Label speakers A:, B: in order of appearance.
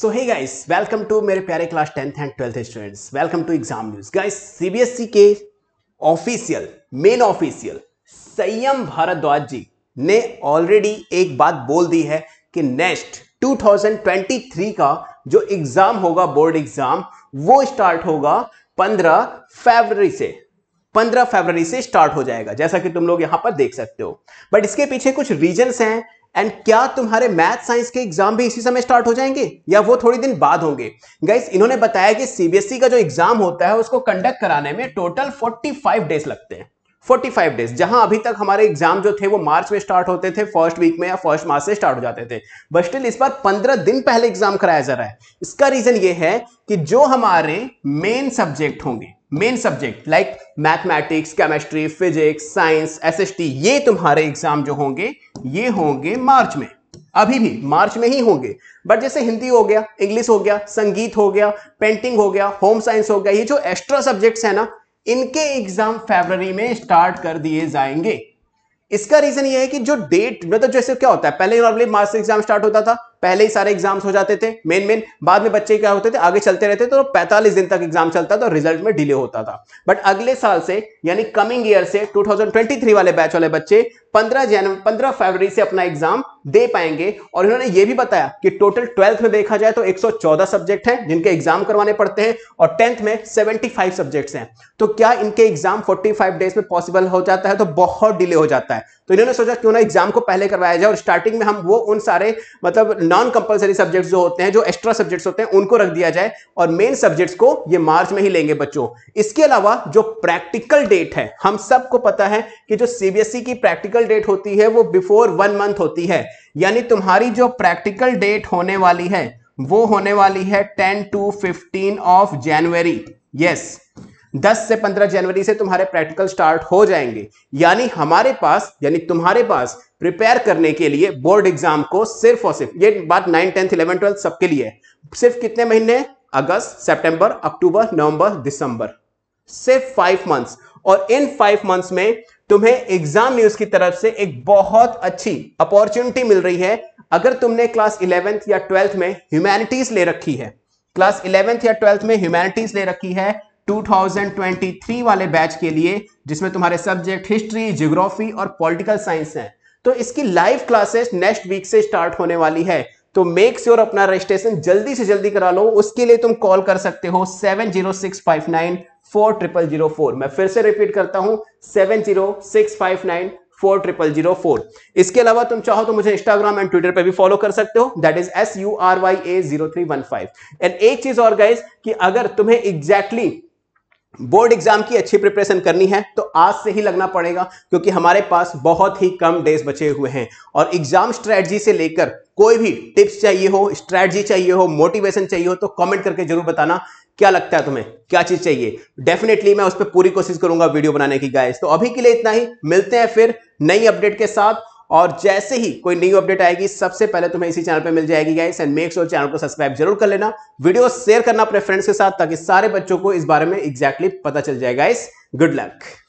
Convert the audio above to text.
A: So hey guys welcome to मेरे प्यारे class tenth and twelfth students welcome to exam news guys CBSE के official main official Sanyam Bhardwaj जी ने already एक बात बोल दी है कि नेक्स्ट 2023 का जो एग्जाम होगा बोर्ड एग्जाम वो स्टार्ट होगा 15 फरवरी से 15 फरवरी से स्टार्ट हो जाएगा जैसा कि तुम लोग यहां पर देख सकते हो बट इसके पीछे कुछ रीजंस हैं एंड क्या तुम्हारे मैथ साइंस के एग्जाम भी इसी समय स्टार्ट हो जाएंगे या वो थोड़ी दिन बाद होंगे गाइस इन्होंने बताया कि सीबीएसई e का जो एग्जाम होता है उसको कंडक्ट कराने में टोटल 45 डेज लगते हैं 45 डेज जहां अभी तक हमारे एग्जाम जो थे वो मार्च में स्टार्ट होते थे फर्स्ट वीक में या फर्स्ट मार्च से स्टार्ट हो जाते थे बट स्टिल इस बार 15 दिन पहले एग्जाम कराया जा रहा है इसका रीजन ये है कि जो हमारे मेन सब्जेक्ट होंगे main subject like mathematics chemistry physics science एस ये तुम्हारे एग्जाम जो होंगे ये होंगे मार्च में अभी भी मार्च में ही होंगे बट जैसे हिंदी हो गया इंग्लिश हो गया संगीत हो गया पेंटिंग हो गया होम साइंस हो गया ये जो एक्स्ट्रा सब्जेक्ट्स है ना इनके एग्जाम फेबररी में स्टार्ट कर दिए जाएंगे इसका रीजन ये है कि जो डेट मतलब जैसे क्या होता है पहले नॉर्मली मार्च से एग्जाम स्टार्ट होता था पहले ही सारे एग्जाम्स हो जाते थे मेन मेन बाद में बच्चे क्या होते थे आगे चलते रहते तो 45 दिन तक एग्जाम चलता था और तो रिजल्ट में डिले होता था बट अगले साल से यानी कमिंग ईयर से 2023 वाले बैच वाले बच्चे 15 जनवरी 15 फरवरी से अपना एग्जाम दे पाएंगे और इन्होंने ये भी बताया कि टोटल ट्वेल्थ में देखा जाए तो एक सब्जेक्ट है जिनके एग्जाम करवाने पड़ते हैं और टेंथ में सेवेंटी सब्जेक्ट्स हैं तो क्या इनके एग्जाम फोर्टी डेज में पॉसिबल हो जाता है तो बहुत डिले हो जाता है तो इन्होंने सोचा क्यों ना एग्जाम को पहले करवाया जाए और स्टार्टिंग में हम वो उन सारे मतलब नॉन कंपलसरी सब्जेक्ट्स जो होते हैं जो एक्स्ट्रा सब्जेक्ट्स होते हैं उनको रख दिया जाए और मेन सब्जेक्ट्स को ये मार्च में ही लेंगे बच्चों इसके अलावा जो प्रैक्टिकल डेट है हम सबको पता है कि जो सीबीएसई e की प्रैक्टिकल डेट होती है वो बिफोर वन मंथ होती है यानी तुम्हारी जो प्रैक्टिकल डेट होने वाली है वो होने वाली है ten to fifteen of January yes yes. 10 से 15 जनवरी से तुम्हारे प्रैक्टिकल स्टार्ट हो जाएंगे यानी हमारे पास यानी तुम्हारे पास प्रिपेयर करने के लिए बोर्ड एग्जाम को सिर्फ और सिर्फ ये बात 9 10 11 12 सबके लिए है सिर्फ कितने महीने अगस्त सितंबर अक्टूबर नवंबर दिसंबर सिर्फ फाइव मंथ्स और इन फाइव मंथ्स में तुम्हें एग्जाम न्यूज की तरफ से एक बहुत अच्छी अपॉर्चुनिटी मिल रही है अगर तुमने क्लास इलेवेंथ या ट्वेल्थ में ह्यूमैनिटीज ले रखी है क्लास इलेवेंथ या ट्वेल्थ में ह्यूमैनिटीज ले रखी है 2023 वाले बैच के लिए जिसमें तुम्हारे सब्जेक्ट हिस्ट्री जियोग्राफी और पॉलिटिकल साइंस हैं तो इसकी लाइव क्लासेस नेक्स्ट वीक से स्टार्ट होने वाली है तो मेक श्योर sure अपना रजिस्ट्रेशन जल्दी से जल्दी करा लो उसके लिए तुम कॉल कर सकते हो seven zero six five nine four triple zero four मैं फिर से रिपीट करता हूं seven zero six five nine four triple zero four इसके अलावा तुम चाहो तो मुझे इंस्टाग्राम एंड ट्विटर पे भी फॉलो कर सकते हो that is S U R Y A zero three one five and एक चीज और गाइज कि अगर तुम्हें एग्जैक्टली exactly बोर्ड एग्जाम की अच्छी प्रिपरेशन करनी है तो आज से ही लगना पड़ेगा क्योंकि हमारे पास बहुत ही कम डेज बचे हुए हैं और एग्जाम स्ट्रेटजी से लेकर कोई भी टिप्स चाहिए हो स्ट्रेटजी चाहिए हो मोटिवेशन चाहिए हो तो कमेंट करके जरूर बताना क्या लगता है तुम्हें क्या चीज चाहिए डेफिनेटली मैं उस पर पूरी कोशिश करूंगा वीडियो बनाने की गाय तो अभी के लिए इतना ही मिलते हैं फिर नई अपडेट के साथ और जैसे ही कोई न्यू अपडेट आएगी सबसे पहले तुम्हें इसी चैनल पर मिल जाएगी guys and make sure channel को सब्सक्राइब जरूर कर लेना वीडियो शेयर करना अपने फ्रेंड्स के साथ ताकि सारे बच्चों को इस बारे में एग्जैक्टली exactly पता चल जाए गाइस गुड लक